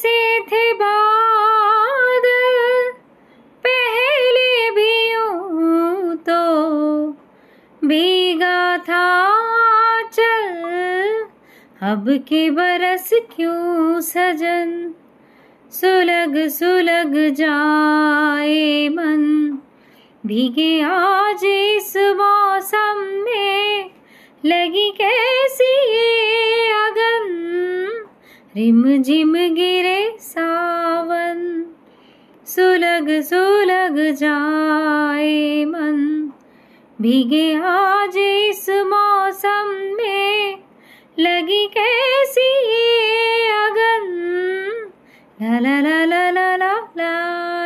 से थे बाद पहले भी तो भीगा था चल अब के बरस क्यों सजन सुलग सुलग जाए मन भीगे आज इस मौसम में लगी कैसी रिम झिम गिरे सावन सुलग सुलग जाए मन भीगे आज इस मौसम में लगी कैसी ये अगन ला ला ला ला ला ला